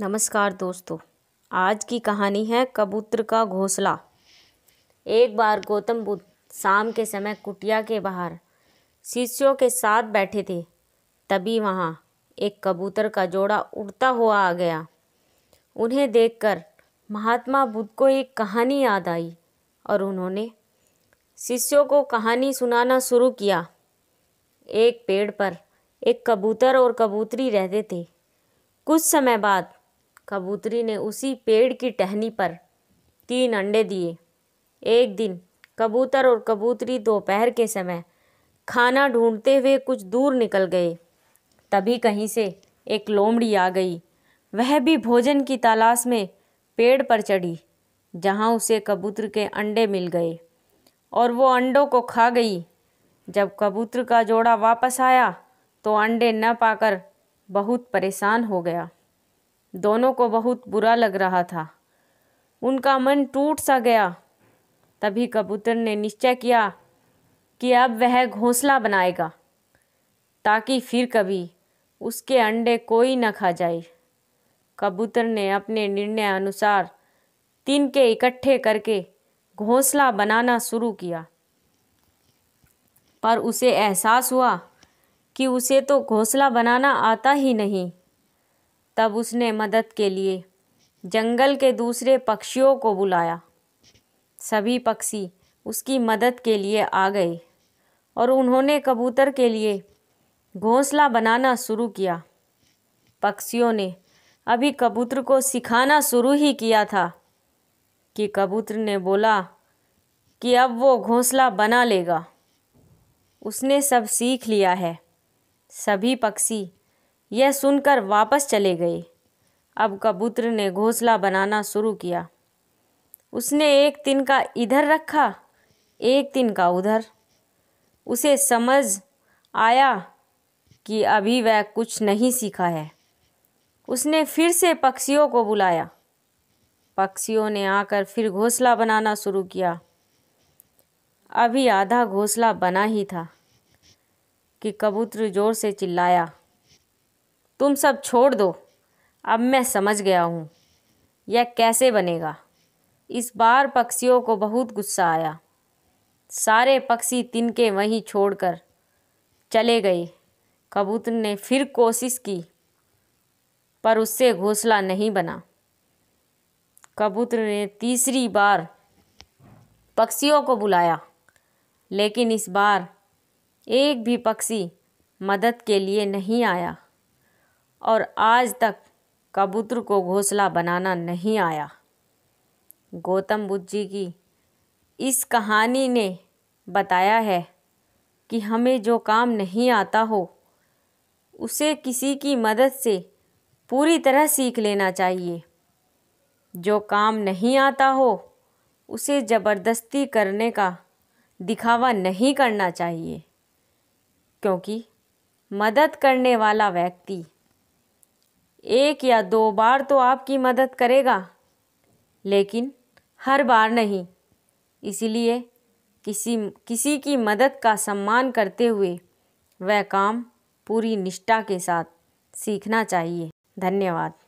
नमस्कार दोस्तों आज की कहानी है कबूतर का घोंसला एक बार गौतम बुद्ध शाम के समय कुटिया के बाहर शिष्यों के साथ बैठे थे तभी वहाँ एक कबूतर का जोड़ा उड़ता हुआ आ गया उन्हें देखकर महात्मा बुद्ध को एक कहानी याद आई और उन्होंने शिष्यों को कहानी सुनाना शुरू किया एक पेड़ पर एक कबूतर और कबूतरी रहते थे कुछ समय बाद कबूतरी ने उसी पेड़ की टहनी पर तीन अंडे दिए एक दिन कबूतर और कबूतरी दोपहर के समय खाना ढूंढते हुए कुछ दूर निकल गए तभी कहीं से एक लोमड़ी आ गई वह भी भोजन की तलाश में पेड़ पर चढ़ी जहाँ उसे कबूतर के अंडे मिल गए और वो अंडों को खा गई जब कबूतर का जोड़ा वापस आया तो अंडे न पाकर बहुत परेशान हो गया दोनों को बहुत बुरा लग रहा था उनका मन टूट सा गया तभी कबूतर ने निश्चय किया कि अब वह घोंसला बनाएगा ताकि फिर कभी उसके अंडे कोई न खा जाए कबूतर ने अपने निर्णय अनुसार तीन के इकट्ठे करके घोंसला बनाना शुरू किया पर उसे एहसास हुआ कि उसे तो घोंसला बनाना आता ही नहीं तब उसने मदद के लिए जंगल के दूसरे पक्षियों को बुलाया सभी पक्षी उसकी मदद के लिए आ गए और उन्होंने कबूतर के लिए घोंसला बनाना शुरू किया पक्षियों ने अभी कबूतर को सिखाना शुरू ही किया था कि कबूतर ने बोला कि अब वो घोंसला बना लेगा उसने सब सीख लिया है सभी पक्षी यह सुनकर वापस चले गए अब कबूतर ने घोंसला बनाना शुरू किया उसने एक दिन का इधर रखा एक दिन का उधर उसे समझ आया कि अभी वह कुछ नहीं सीखा है उसने फिर से पक्षियों को बुलाया पक्षियों ने आकर फिर घोंसला बनाना शुरू किया अभी आधा घोंसला बना ही था कि कबूतर ज़ोर से चिल्लाया तुम सब छोड़ दो अब मैं समझ गया हूँ यह कैसे बनेगा इस बार पक्षियों को बहुत गुस्सा आया सारे पक्षी तिनके वहीं छोड़कर चले गए कबूतर ने फिर कोशिश की पर उससे घोंसला नहीं बना कबूतर ने तीसरी बार पक्षियों को बुलाया लेकिन इस बार एक भी पक्षी मदद के लिए नहीं आया और आज तक कबूतर को घोंसला बनाना नहीं आया गौतम बुद्ध जी की इस कहानी ने बताया है कि हमें जो काम नहीं आता हो उसे किसी की मदद से पूरी तरह सीख लेना चाहिए जो काम नहीं आता हो उसे ज़बरदस्ती करने का दिखावा नहीं करना चाहिए क्योंकि मदद करने वाला व्यक्ति एक या दो बार तो आपकी मदद करेगा लेकिन हर बार नहीं इसलिए किसी किसी की मदद का सम्मान करते हुए वह काम पूरी निष्ठा के साथ सीखना चाहिए धन्यवाद